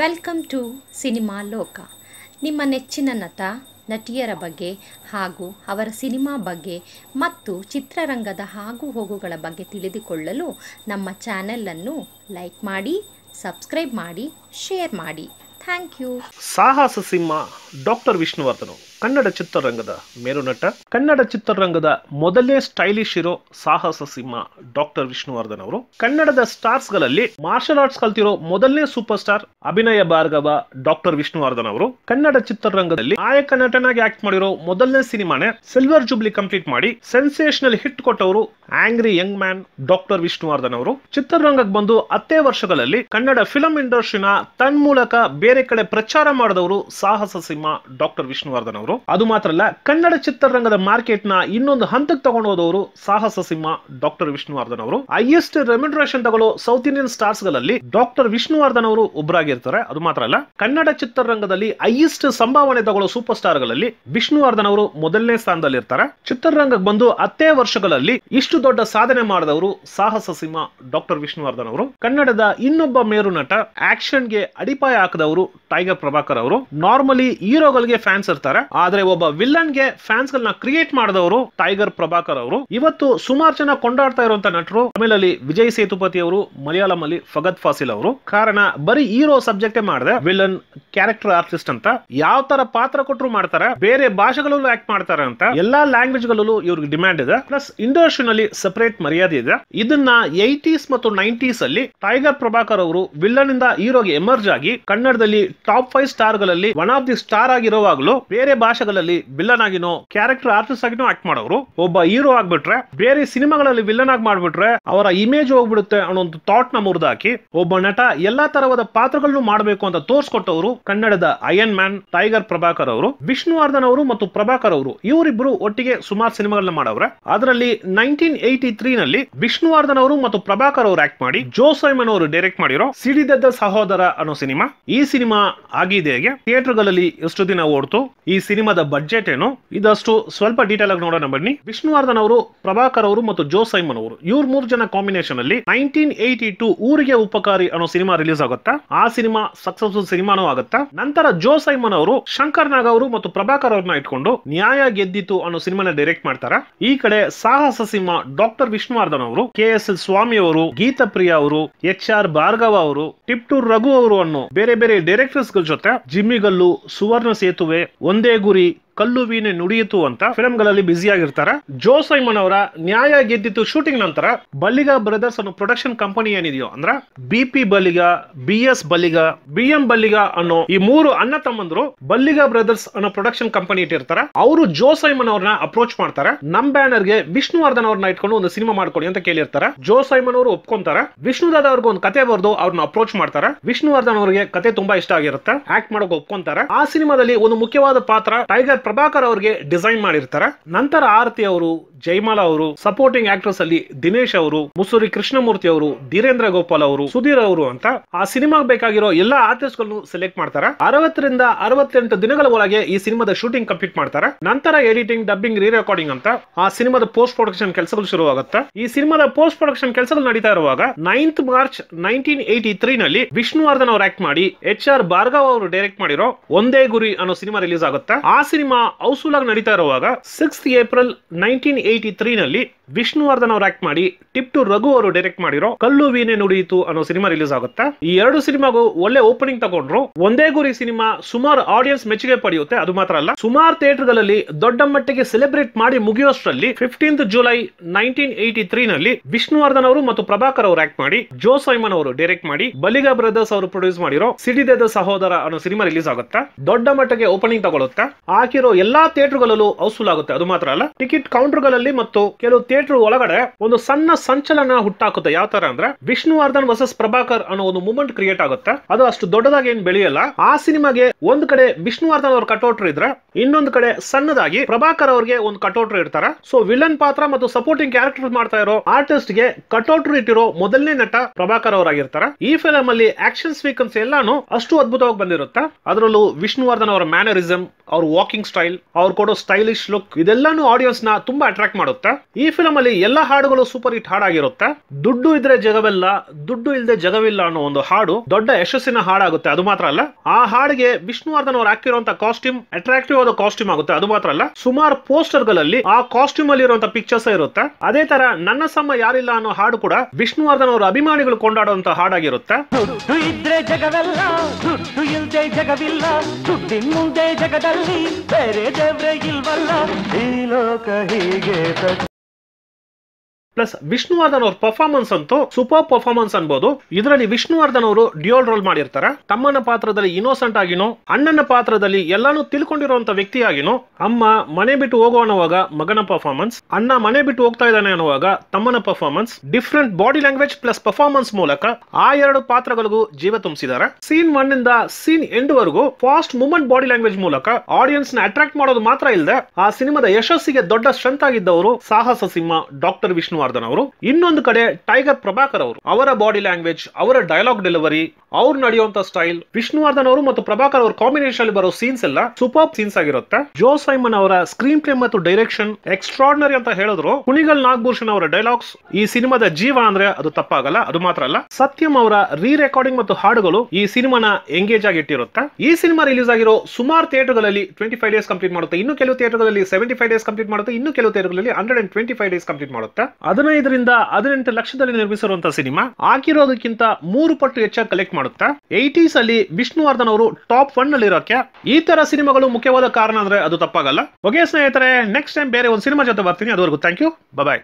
welcome to cinema ಲೋಕ ನಿಮ್ಮ ನೆಚ್ಚಿನ ನಟ ನಟಿಯರ ಬಗ್ಗೆ ಹಾಗೂ ಅವರ ಸಿನಿಮಾ ಬಗ್ಗೆ ಮತ್ತು ಚಿತ್ರರಂಗದ ಹಾಗು ಹೋಗುಗಳ ಬಗ್ಗೆ ತಿಳಿದುಕೊಳ್ಳಲು ನಮ್ಮ ಚಾನೆಲನ್ನು ಲೈಕ್ ಮಾಡಿ ಸಬ್ಸ್ಕ್ರೈಬ್ ಮಾಡಿ ಶೇರ್ ಮಾಡಿ ಥ್ಯಾಂಕ್ ಯು ಸಾಹಸ ಸಿಂಹ ಡಾಕ್ಟರ್ ವಿಷ್ಣುವರ್ಧನು ಕನ್ನಡ ಚಿತ್ರರಂಗದ ಮೇರುನಟ ಕನ್ನಡ ಚಿತ್ರರಂಗದ ಮೊದಲೇ ಸ್ಟೈಲಿಶ್ ಇರೋ ಸಾಹಸ ಸಿಂಹ ಡಾಕ್ಟರ್ ವಿಷ್ಣುವರ್ಧನ್ ಅವರು ಕನ್ನಡದ ಸ್ಟಾರ್ಸ್ ಗಳಲ್ಲಿ ಮಾರ್ಷಲ್ ಆರ್ಟ್ಸ್ ಕಲ್ತಿರೋ ಮೊದಲನೇ ಸೂಪರ್ ಸ್ಟಾರ್ ಅಭಿನಯ ಭಾರ್ಗವ ಡಾಕ್ಟರ್ ವಿಷ್ಣುವರ್ಧನ್ ಅವರು ಕನ್ನಡ ಚಿತ್ರರಂಗದಲ್ಲಿ ನಾಯಕ ನಟನಾಗಿ ಆಕ್ಟ್ ಮಾಡಿರೋ ಮೊದಲನೇ ಸಿನಿಮಾನೇ ಸಿಲ್ವರ್ ಜೂಬ್ಲಿ ಕಂಪ್ಲೀಟ್ ಮಾಡಿ ಸೆನ್ಸೇಷನಲ್ ಹಿಟ್ ಕೊಟ್ಟವರು angry young man doctor Vishnuvardhan ಅವರು ಚಿತ್ರರಂಗಕ್ಕೆ ಬಂದು ಹತ್ತೇ ವರ್ಷಗಳಲ್ಲಿ ಕನ್ನಡ ಫಿಲಂ ಇಂಡಸ್ಟ್ರಿನ ತನ್ಮೂಲಕ ಬೇರೆ ಕಡೆ ಪ್ರಚಾರ ಮಾಡಿದವರು ಸಾಹಸ ಸಿಂಹ ಡಾಕ್ಟರ್ ವಿಷ್ಣುವರ್ಧನ್ ಅವರು ಅದು ಮಾತ್ರ ಅಲ್ಲ ಕನ್ನಡ ಚಿತ್ರರಂಗದ ಮಾರ್ಕೆಟ್ ನ ಇನ್ನೊಂದು ಹಂತಕ್ಕೆ ತಗೊಂಡು ಹೋದವರು ಸಾಹಸ ಸಿಂಹ ಡಾಕ್ಟರ್ ವಿಷ್ಣುವರ್ಧನ್ ಅವರು ಹೈಯೆಸ್ಟ್ ರೆಮ್ಯುನರೇಷನ್ ತಗೊಳ್ಳೋ ಸೌತ್ ಇಂಡಿಯನ್ ಸ್ಟಾರ್ಸ್ ಗಳಲ್ಲಿ ಡಾಕ್ಟರ್ ವಿಷ್ಣುವರ್ಧನ್ ಅವರು ಒಬ್ಬರಾಗಿರ್ತಾರೆ ಅದು ಮಾತ್ರ ಅಲ್ಲ ಕನ್ನಡ ಚಿತ್ರರಂಗದಲ್ಲಿ ಹೈಯೆಸ್ಟ್ ಸಂಭಾವನೆ ತಗೊಳ್ಳೋ ಸೂಪರ್ ಸ್ಟಾರ್ ಗಳಲ್ಲಿ ವಿಷ್ಣುವರ್ಧನ್ ಅವರು ಮೊದಲನೇ ಸ್ಥಾನದಲ್ಲಿ ಇರ್ತಾರೆ ಚಿತ್ರರಂಗಕ್ಕೆ ಬಂದು ಹತ್ತೇ ವರ್ಷಗಳಲ್ಲಿ ಇಷ್ಟು ದೊಡ್ಡ ಸಾಧನೆ ಮಾಡಿದವರು ಸಾಹಸ ಸಿಂಹ ಡಾಕ್ಟರ್ ವಿಷ್ಣುವರ್ಧನ್ ಅವರು ಕನ್ನಡದ ಇನ್ನೊಬ್ಬ ಮೇರು ನಟ ಆಕ್ಷನ್ ಗೆ ಅಡಿಪಾಯ ಹಾಕದವರು ಟೈಗರ್ ಪ್ರಭಾಕರ್ ಅವರು ನಾರ್ಮಲಿ ಹೀರೋಗಳಿಗೆ ಫ್ಯಾನ್ಸ್ ಇರ್ತಾರೆ ಆದರೆ ಒಬ್ಬ ಫ್ಯಾನ್ಸ್ ಗಳನ್ನ ಕ್ರಿಯೇಟ್ ಮಾಡಿದವರು ಟೈಗರ್ ಪ್ರಭಾಕರ್ ಅವರು ಇವತ್ತು ಸುಮಾರು ಜನ ಕೊಂಡಾಡ್ತಾ ಇರುವಂತ ನಟರು ತಮಿಳಲ್ಲಿ ಅಲ್ಲಿ ವಿಜಯ್ ಸೇತುಪತಿ ಅವರು ಮಲಯಾಳಂ ಅಲ್ಲಿ ಫಗತ್ ಫಾಸಿಲ್ ಅವರು ಕಾರಣ ಬರೀ ಹೀರೋ ಸಬ್ಜೆಕ್ಟ್ ಮಾಡಿದೆ ವಿಲನ್ ಕ್ಯಾರೆಕ್ಟರ್ ಆರ್ಟಿಸ್ಟ್ ಅಂತ ಯಾವ ತರ ಪಾತ್ರ ಕೊಟ್ಟರು ಮಾಡ್ತಾರೆ ಬೇರೆ ಭಾಷೆಗಳಲ್ಲೂ ಆಕ್ಟ್ ಮಾಡ್ತಾರೆ ಅಂತ ಎಲ್ಲಾ ಲ್ಯಾಂಗ್ವೇಜ್ ಗಳಲ್ಲೂ ಇವ್ರಿಗೆ ಡಿಮ್ಯಾಂಡ್ ಇದೆ ಪ್ಲಸ್ ಇಂಡಸ್ಟ್ರಿ ನಲ್ಲಿ ಸಪರೇಟ್ ಮರ್ಯಾದೆ ಇದೆ ಇದನ್ನ ಏಟೀಸ್ ಮತ್ತು ನೈನ್ಟೀಸ್ ಅಲ್ಲಿ ಟೈಗರ್ ಪ್ರಭಾಕರ್ ಅವರು ವಿಲನ್ ಇಂದ ಹೀರೋಗೆ ಎಮರ್ಜ್ ಆಗಿ ಕನ್ನಡದಲ್ಲಿ ಟಾಪ್ ಫೈವ್ ಸ್ಟಾರ್ ಗಳಲ್ಲಿ ಒನ್ ಆಫ್ ದಿ ಸ್ಟಾರ್ ಆಗಿರುವಾಗಲೂ ಬೇರೆ ಭಾಷೆಗಳಲ್ಲಿ ವಿಲ್ಲನ್ ಆಗಿನೋ ಕ್ಯಾರೆಕ್ಟರ್ ಆರ್ಟಿಸ್ಟ್ ಆಗಿನೋ ಆಕ್ಟ್ ಮಾಡೋರು ಒಬ್ಬ ಹೀರೋ ಆಗ್ಬಿಟ್ರೆ ಬೇರೆ ಸಿನಿಮಾಗಳಲ್ಲಿ ವಿಲ್ಲನ್ ಆಗಿ ಮಾಡ್ಬಿಟ್ರೆ ಅವರ ಇಮೇಜ್ ಹೋಗ್ಬಿಡುತ್ತೆ ಅನ್ನೋ ಒಂದು ಥಾಟ್ ನ ಮುರಿದಾಕಿ ಒಬ್ಬ ನಟ ಎಲ್ಲಾ ತರಹದ ಪಾತ್ರಗಳನ್ನು ಮಾಡಬೇಕು ಅಂತ ತೋರ್ಸ್ಕೊಟ್ಟವರು ಕನ್ನಡದ ಅಯನ್ ಮ್ಯಾನ್ ಟೈಗರ್ ಪ್ರಭಾಕರ್ ಅವರು ವಿಷ್ಣುವರ್ಧನ್ ಅವರು ಮತ್ತು ಪ್ರಭಾಕರ್ ಅವರು ಇವರಿಬ್ಬರು ಒಟ್ಟಿಗೆ ಸುಮಾರು ಸಿನಿಮಾಗಳನ್ನ ಮಾಡವ್ರೆ ಅದರಲ್ಲಿ ನೈನ್ಟೀನ್ ಏಯ್ಟಿ ತ್ರೀ ನಲ್ಲಿ ವಿಷ್ಣುವರ್ಧನ್ ಅವರು ಮತ್ತು ಪ್ರಭಾಕರ್ ಅವರು ಆಕ್ಟ್ ಮಾಡಿ ಜೋ ಸೈಮನ್ ಅವರು ಡೈರೆಕ್ಟ್ ಮಾಡಿರೋ ಸಿಡಿದದ್ದ ಸಹೋದರ ಅನ್ನೋ ಸಿನಿಮಾ ಈ ಸಿನಿಮಾ ಆಗಿದೆ ಥಿಯೇಟರ್ ಗಳಲ್ಲಿ ಎಷ್ಟು ದಿನ ಓಡ್ತು ಈ ಸಿನಿಮಾದ ಬಜೆಟ್ ಏನು ಇದಷ್ಟು ಸ್ವಲ್ಪ ಡೀಟೇಲ್ ಆಗಿ ನೋಡೋಣ ಬನ್ನಿ ವಿಷ್ಣುವರ್ಧನ್ ಅವರು ಪ್ರಭಾಕರ್ ಅವರು ಮತ್ತು ಜೋ ಸೈಮನ್ ಅವರು ಇವ್ರ ಮೂರು ಜನ ಕಾಂಬಿನೇಷನ್ ಅಲ್ಲಿ ನೈನ್ಟೀನ್ ಏಯ್ಟಿ ಟು ಊರಿಗೆ ಉಪಕಾರಿ ಅನ್ನೋ ಸಿನಿಮಾ ರಿಲೀಸ್ ಆಗುತ್ತಾ ಆ ಸಿನಿಮಾ ಸಕ್ಸಸ್ಫುಲ್ ಸಿನಿಮಾನೂ ಆಗುತ್ತಾ ನಂತರ ಜೋ ಸೈಮನ್ ಅವರು ಶಂಕರ್ ನಾಗ್ ಅವರು ಮತ್ತು ಪ್ರಭಾಕರ್ ಅವ್ರನ್ನ ಇಟ್ಕೊಂಡು ನ್ಯಾಯ ಗೆದ್ದಿತು ಅನ್ನೋ ಸಿನಿಮಾನ ಡೈರೆಕ್ಟ್ ಮಾಡ್ತಾರ ಈ ಕಡೆ ಸಾಹಸ ಸಿನಿಮಾ ಡಾಕ್ಟರ್ ವಿಷ್ಣುವರ್ಧನ್ ಅವರು ಕೆ ಎಸ್ ಎಲ್ ಸ್ವಾಮಿ ಅವರು ಪ್ರಿಯಾ ಅವರು ಎಚ್ ಆರ್ ಭಾರ್ಗವ ಅವರು ಟಿಪ್ಟು ರಘು ಅವರು ಅನ್ನೋ ಬೇರೆ ಬೇರೆ ಡೈರೆಕ್ಟರ್ಸ್ ಗಳ ಜೊತೆ ಜಿಮ್ಮಿಗಲ್ಲು ಸುವರ್ಣ ಸೇತುವೆ ಒಂದೇ category ಕಲ್ಲು ವೀಣೆ ನುಡಿಯಿತು ಅಂತ ಫಿಲಂಗಳಲ್ಲಿ ಬ್ಯುಸಿ ಆಗಿರ್ತಾರೆ ಜೋ ಸೈಮನ್ ಅವರ ನ್ಯಾಯ ಗೆದ್ದಿತ್ತು ಶೂಟಿಂಗ್ ನಂತರ ಬಲ್ಲಿಗ ಬ್ರದರ್ಸ್ ಅನ್ನೋ ಪ್ರೊಡಕ್ಷನ್ ಕಂಪನಿ ಏನಿದೆಯೋ ಅಂದ್ರ BP P Baliga B S Baliga B M Balliga ಅನ್ನೋ ಈ ಮೂರು ಅಣ್ಣ ತಮ್ಮಂದ್ರು ಬಲ್ಲಿಗ ಬ್ರದರ್ಸ್ ಅನ್ನೋ ಪ್ರೊಡಕ್ಷನ್ ಕಂಪನಿ ಇಟ್ಟಿರ್ತಾರೆ ಅವರು ಜೋ ಸೈಮನ್ ಅವ್ರನ್ನ ಅಪ್ರೋಚ್ ಮಾಡ್ತಾರೆ ನಮ್ ಬ್ಯಾನರ್ ಗೆ ವಿಷ್ಣುವರ್ಧನ್ ಅವ್ರನ್ನ ಇಟ್ಕೊಂಡು ಒಂದು ಸಿನಿಮಾ ಮಾಡ್ಕೊಡಿ ಅಂತ ಕೇಳಿರ್ತಾರೆ ಜೋ ಸೈಮನ್ ಅವರು ಒಪ್ಕೊಂತಾರೆ ವಿಷ್ಣುದಾದ ಅವ್ರಿಗೆ ಒಂದು ಕತೆ ಬರೆದು ಅವ್ರನ್ನ ಅಪ್ರೋಚ್ ಮಾಡ್ತಾರೆ ವಿಷ್ಣುವರ್ಧನ್ ಅವರಿಗೆ ಕತೆ ತುಂಬಾ ಇಷ್ಟ ಆಗಿರುತ್ತೆ ಆಕ್ಟ್ ಮಾಡೋಕೆ ಒಪ್ಕೊಂತಾರೆ ಆ ಸಿನಿಮಾದಲ್ಲಿ ಒಂದು ಮುಖ್ಯವಾದ ಪಾತ್ರ ಟೈಗರ್ ಪ್ರಭಾಕರ್ ಅವ್ರಿಗೆ ಡಿಸೈನ್ ಮಾಡಿರ್ತಾರೆ ನಂತರ ಆರತಿ ಅವರು ಜೈಮಾಲ ಅವರು ಸಪೋರ್ಟಿಂಗ್ ಆಕ್ಟ್ರೆಸ್ ಅಲ್ಲಿ ದಿನೇಶ್ ಅವರು ಮುಸೂರಿ ಕೃಷ್ಣಮೂರ್ತಿ ಅವರು ಧೀರೇಂದ್ರ ಗೋಪಾಲ್ ಅವರು ಸುಧೀರ್ ಅವರು ಅಂತ ಆ ಸಿನಿಮಾಗೆ ಬೇಕಾಗಿರೋ ಎಲ್ಲಾ ಆರ್ಟಿಸ್ಟ್ ಗಳನ್ನು ಸೆಲೆಕ್ಟ್ ಮಾಡ್ತಾರೆ ಅರವತ್ತರಿಂದ ಅರವತ್ತೆಂಟು ದಿನಗಳ ಒಳಗೆ ಈ ಸಿನಿಮಾದ ಶೂಟಿಂಗ್ ಕಂಪ್ಲೀಟ್ ಮಾಡ್ತಾರೆ ನಂತರ ಎಡಿಟಿಂಗ್ ಡಬ್ಬಿಂಗ್ ರೀ ರೆಕಾರ್ಡಿಂಗ್ ಅಂತ ಆ ಸಿನಿಮಾದ ಪೋಸ್ಟ್ ಪ್ರೊಡಕ್ಷನ್ ಕೆಲಸಗಳು ಶುರುವಾಗುತ್ತೆ ಈ ಸಿನಿಮಾದ ಪೋಸ್ಟ್ ಪ್ರೊಡಕ್ಷನ್ ಕೆಲಸಗಳು ನಡೀತಾ ಇರುವಾಗ ninth March nineteen eighty three ನಲ್ಲಿ ವಿಷ್ಣುವರ್ಧನ್ ಅವರು ಆಕ್ಟ್ ಮಾಡಿ ಎಚ್ ಆರ್ ಭಾರ್ಗವ್ ಅವರು ಡೈರೆಕ್ಟ್ ಮಾಡಿರೋ ಒಂದೇ ಗುರಿ ಅನ್ನೋ ಸಿನಿಮಾ ರಿಲೀಸ್ ಆಗುತ್ತೆ ಆ ಸಿನಿಮಾ ಹೌಸ್ಫುಲ್ ಆಗಿ ನಡೀತಾ ಇರುವಾಗ ಸಿಕ್ಸ್ ಏಪ್ರಿಲ್ ನೈನ್ಟೀನ್ 1983 ನಲ್ಲಿ ವಿಷ್ಣುವರ್ಧನ್ ಅವ್ರು ಆಕ್ಟ್ ಮಾಡಿ ಟಿಪ್ ಟು ರಘು ಅವರು ಡೈರೆಕ್ಟ್ ಮಾಡಿರೋ ಕಲ್ಲು ವೀಣೆ ನುಡಿಯಿತು ಅನ್ನೋ ಸಿನಿಮಾ ರಿಲೀಸ್ ಆಗುತ್ತೆ ಈ ಎರಡು ಸಿನಿಮಾಗೂ ಒಳ್ಳೆ ಓಪನಿಂಗ್ ತಗೊಂಡ್ರು ಒಂದೇ ಗುರಿ ಸಿನಿಮಾ ಸುಮಾರು ಆಡಿಯನ್ಸ್ ಮೆಚ್ಚುಗೆ ಪಡೆಯುತ್ತೆ ಅದು ಮಾತ್ರ ಅಲ್ಲ ಸುಮಾರು ಥಿಯೇಟರ್ ಗಳಲ್ಲಿ ದೊಡ್ಡ ಮಟ್ಟಿಗೆ ಸೆಲೆಬ್ರೇಟ್ ಮಾಡಿ ಮುಗಿಯೋಷ್ಟರಲ್ಲಿ fifteen July nineteen eighty three ನಲ್ಲಿ ವಿಷ್ಣುವರ್ಧನ್ ಅವರು ಮತ್ತು ಪ್ರಭಾಕರ್ ಅವರು ಆಕ್ಟ್ ಮಾಡಿ ಜೋ ಸೈಮನ್ ಅವರು ಡೈರೆಕ್ಟ್ ಮಾಡಿ ಬಲಿಗ ಬ್ರದರ್ಸ್ ಅವರು ಪ್ರೊಡ್ಯೂಸ್ ಮಾಡಿರೋ ಸಿಡಿದೆದ ಸಹೋದರ ಅನ್ನೋ ಸಿನಿಮಾ ರಿಲೀಸ್ ಆಗುತ್ತೆ ದೊಡ್ಡ ಮಟ್ಟಿಗೆ ಓಪನಿಂಗ್ ತಗೊಳ್ಳುತ್ತೆ ಹಾಕಿರೋ ಎಲ್ಲಾ ಥಿಯೇಟರ್ ಗಳಲ್ಲೂ ಹೌಸ್ಫುಲ್ ಆಗುತ್ತೆ ಅದು ಮಾತ್ರ ಅಲ್ಲ ಟಿಕೆಟ್ ಕೌಂಟರ್ ಗಳಲ್ಲಿ ಮತ್ತು ಕೆಲವು ಥಿಯೇಟರ್ ಒಳಗಡೆ ಒಂದು ಸಣ್ಣ ಸಂಚಲನ ಹುಟ್ಟಾಕುತ್ತೆ ಯಾವ ತರ ಅಂದ್ರೆ ವಿಷ್ಣುವರ್ಧನ್ ವರ್ಸಸ್ ಪ್ರಭಾಕರ್ ಅನ್ನೋ ಒಂದು ಮೂಮೆಂಟ್ ಕ್ರಿಯೇಟ್ ಆಗುತ್ತೆ ಅದು ಅಷ್ಟು ದೊಡ್ಡದಾಗಿ ಏನ್ ಬೆಳೆಯಲ್ಲ ಆ ಸಿನಿಮಾಗೆ ಒಂದ್ ಕಡೆ ವಿಷ್ಣುವರ್ಧನ್ ಅವ್ರ ಕಟೌಟರ್ ಇದ್ರೆ ಇನ್ನೊಂದ್ ಕಡೆ ಸಣ್ಣದಾಗಿ ಪ್ರಭಾಕರ್ ಅವ್ರಿಗೆ ಒಂದು ಕಟೌಟರ್ ಇರ್ತಾರೆ ಸೊ ವಿಲನ್ ಪಾತ್ರ ಮತ್ತು ಸಪೋರ್ಟಿಂಗ್ ಕ್ಯಾರೆಕ್ಟರ್ ಮಾಡ್ತಾ ಇರೋ ಆರ್ಟಿಸ್ಟ್ ಗೆ ಕಟೌಟರ್ ಇಟ್ಟಿರೋ ಮೊದಲನೇ ನಟ ಪ್ರಭಾಕರ್ ಅವರಾಗಿರ್ತಾರೆ ಈ ಫಿಲಂ ಅಲ್ಲಿ ಆಕ್ಷನ್ ಸ್ವೀಕನ್ಸ್ ಎಲ್ಲಾನು ಅಷ್ಟು ಅದ್ಭುತವಾಗಿ ಬಂದಿರುತ್ತೆ ಅದರಲ್ಲೂ ವಿಷ್ಣುವರ್ಧನ್ ಅವರ ಮ್ಯಾನರಿಸಮ್ ಅವ್ರ ವಾಕಿಂಗ್ ಸ್ಟೈಲ್ ಅವ್ರು ಕೊಡೋ ಸ್ಟೈಲಿಶ್ ಲುಕ್ ಇದೆಲ್ಲಾನು ಆಡಿಯನ್ಸ್ ನ ತುಂಬಾ ಅಟ್ರಾಕ್ಟ್ ಮಾಡುತ್ತೆ ಈ ಫಿಲಮ್ ಅಲ್ಲಿ ಎಲ್ಲ ಹಾಡುಗಳು ಸೂಪರ್ ಹಿಟ್ ಹಾಡಾಗಿರುತ್ತೆ ದುಡ್ಡು ಇದ್ರೆ ಜಗವೆಲ್ಲ ದುಡ್ಡು ಇಲ್ಲದೆ ಜಗವಿಲ್ಲ ಅನ್ನೋ ಒಂದು ಹಾಡು ದೊಡ್ಡ ಯಶಸ್ಸಿನ ಹಾಡಾಗುತ್ತೆ ಅದು ಮಾತ್ರ ಅಲ್ಲ ಆ ಹಾಡಿಗೆ ವಿಷ್ಣುವರ್ಧನ್ ಅವರು ಹಾಕಿರುವಂತ ಕಾಸ್ಟ್ಯೂಮ್ ಅಟ್ರಾಕ್ಟಿವ್ ಆದ ಕಾಸ್ಟ್ಯೂಮ್ ಆಗುತ್ತೆ ಅದು ಮಾತ್ರ ಅಲ್ಲ ಸುಮಾರು ಪೋಸ್ಟರ್ ಗಳಲ್ಲಿ ಆ ಕಾಸ್ಟ್ಯೂಮ್ ಅಲ್ಲಿ ಇರುವಂತ ಪಿಕ್ಚರ್ಸ್ ಇರುತ್ತೆ ಅದೇ ತರ ನನ್ನ ಸಮ ಯಾರಿಲ್ಲ ಅನ್ನೋ ಹಾಡು ಕೂಡ ವಿಷ್ಣುವರ್ಧನ್ ಅವರ ಅಭಿಮಾನಿಗಳು ಕೊಂಡಾಡುವಂತ ಹಾಡಾಗಿರುತ್ತೆ ಆಗಿರುತ್ತೆ ಇದ್ರೆ ಮುಂದೆ ಜಗದಲ್ಲಿ ಬೇರೆ ಇಲ್ವಲ್ಲ ಈ ಲೋಕ ಹೀಗೆ ಪ್ಲಸ್ ವಿಷ್ಣುವರ್ಧನ್ ಅವ್ರ ಪರ್ಫಾರ್ಮೆನ್ಸ್ ಅಂತೂ ಸೂಪರ್ ಪರ್ಫಾರ್ಮೆನ್ಸ್ ಅನ್ಬೋದು ಇದರಲ್ಲಿ ವಿಷ್ಣುವರ್ಧನ್ ಅವರು ಡ್ಯೂಯಲ್ ರೋಲ್ ಮಾಡಿರ್ತಾರೆ ತಮ್ಮನ ಪಾತ್ರದಲ್ಲಿ ಇನ್ನೋಸೆಂಟ್ ಆಗಿನೋ ಅಣ್ಣನ ಪಾತ್ರದಲ್ಲಿ ಎಲ್ಲಾನು ತಿಳ್ಕೊಂಡಿರುವಂತ ವ್ಯಕ್ತಿಯಾಗಿನೋ ಅಮ್ಮ ಮನೆ ಬಿಟ್ಟು ಹೋಗೋ ಅನ್ನುವಾಗ ಮಗನ ಪರ್ಫಾರ್ಮೆನ್ಸ್ ಅಣ್ಣ ಮನೆ ಬಿಟ್ಟು ಹೋಗ್ತಾ ಇದ್ದಾನೆ ಅನ್ನುವಾಗ ತಮ್ಮನ performance different body language plus performance ಮೂಲಕ ಆ ಎರಡು ಪಾತ್ರಗಳಿಗೂ ಜೀವ ತುಂಬಿಸಿದ್ದಾರೆ ಸೀನ್ ಒನ್ ಇಂದ ಸೀನ್ ಎಂಡ್ ವರೆಗೂ ಫಾಸ್ಟ್ ಮೂಮೆಂಟ್ ಬಾಡಿ ಲ್ಯಾಂಗ್ವೇಜ್ ಮೂಲಕ ಆಡಿಯನ್ಸ್ ನ ಅಟ್ರಾಕ್ಟ್ ಮಾಡೋದು ಮಾತ್ರ ಇಲ್ಲದೆ ಆ ಸಿನಿಮಾದ ಯಶಸ್ಸಿಗೆ ದೊಡ್ಡ ಸ್ಟ್ರೆಂತ್ ಆಗಿದ್ದವರು ಸಾಹಸ ಸಿಂಹ ಡಾಕ್ಟರ್ ವಿಷ್ಣು ವಿಷ್ಣುವರ್ಧನ್ ಅವರು ಇನ್ನೊಂದು ಕಡೆ ಟೈಗರ್ ಪ್ರಭಾಕರ್ ಅವರು ಅವರ ಬಾಡಿ ಲ್ಯಾಂಗ್ವೇಜ್ ಅವರ ಡೈಲಾಗ್ ಡೆಲಿವರಿ ಅವ್ರು ನಡೆಯುವಂತ ಸ್ಟೈಲ್ ವಿಷ್ಣುವರ್ಧನ್ ಅವರು ಮತ್ತು ಪ್ರಭಾಕರ್ ಅವರ ಕಾಂಬಿನೇಷನ್ ಅಲ್ಲಿ ಬರೋ ಸೀನ್ಸ್ ಎಲ್ಲ ಸೂಪರ್ ಸೀನ್ಸ್ ಆಗಿರುತ್ತೆ ಜೋ ಸೈಮನ್ ಅವರ ಸ್ಕ್ರೀನ್ ಪ್ಲೇ ಮತ್ತು ಡೈರೆಕ್ಷನ್ ಎಕ್ಸ್ಟ್ರಾಡನರಿ ಅಂತ ಹೇಳಿದ್ರು ಕುಣಿಗಲ್ ನಾಗಭೂಷಣ್ ಅವರ ಡೈಲಾಗ್ಸ್ ಈ ಸಿನಿಮಾದ ಜೀವ ಅಂದ್ರೆ ಅದು ತಪ್ಪಾಗಲ್ಲ ಅದು ಮಾತ್ರ ಅಲ್ಲ ಸತ್ಯಂ ಅವರ ರೀ ರೆಕಾರ್ಡಿಂಗ್ ಮತ್ತು ಹಾಡುಗಳು ಈ ಸಿನಿಮಾನ ಎಂಗೇಜ್ ಆಗಿ ಇಟ್ಟಿರುತ್ತೆ ಈ ಸಿನಿಮಾ ರಿಲೀಸ್ ಆಗಿರೋ ಸುಮಾರು ಥಿಯೇಟರ್ಗಳಲ್ಲಿ ಟ್ವೆಂಟಿ ಫೈವ್ ಡೇಸ್ ಕಂಪ್ಲೀಟ್ ಮಾಡುತ್ತೆ ಇನ್ನು ಕೆಲವು ಥಿಯೇಟರ್ಗಳಲ್ಲಿ ಸೆವೆಂಟಿ ಫೈವ್ ಡೇಸ್ ಕಂಪ್ಲೀಟ್ ಮಾಡುತ್ತೆ ಇನ್ನು ಕೆಲವು ಥಿಯೇಟರ್ಗಳಲ್ಲಿ hundred and twenty five days complete ಮಾಡುತ್ತೆ ಹದಿನೈದರಿಂದ ಹದಿನೆಂಟು ಲಕ್ಷದಲ್ಲಿ ನಿರ್ಮಿಸಿರುವಂತಹ ಸಿನಿಮಾ ಹಾಕಿರೋದಕ್ಕಿಂತ ಮೂರು ಪಟ್ಟು ಹೆಚ್ಚಾಗಿ ಕಲೆಕ್ಟ್ ಮಾಡುತ್ತೆ ಏಟೀಸ್ ಅಲ್ಲಿ ವಿಷ್ಣುವರ್ಧನ್ ಅವರು ಟಾಪ್ ಒನ್ ಅಲ್ಲಿ ಇರೋಕೆ ಈ ತರ ಸಿನಿಮಾಗಳು ಮುಖ್ಯವಾದ ಕಾರಣ ಅಂದ್ರೆ ಅದು ತಪ್ಪಾಗಲ್ಲ ಹೊಗೆ ಸ್ನೇಹಿತರೆ ನೆಕ್ಸ್ಟ್ ಟೈಮ್ ಬೇರೆ ಒಂದು ಸಿನಿಮಾ ಜೊತೆ ಬರ್ತೀನಿ ಅದುವರೆಗೂ ಥ್ಯಾಂಕ್ ಯು ಬಾಯ್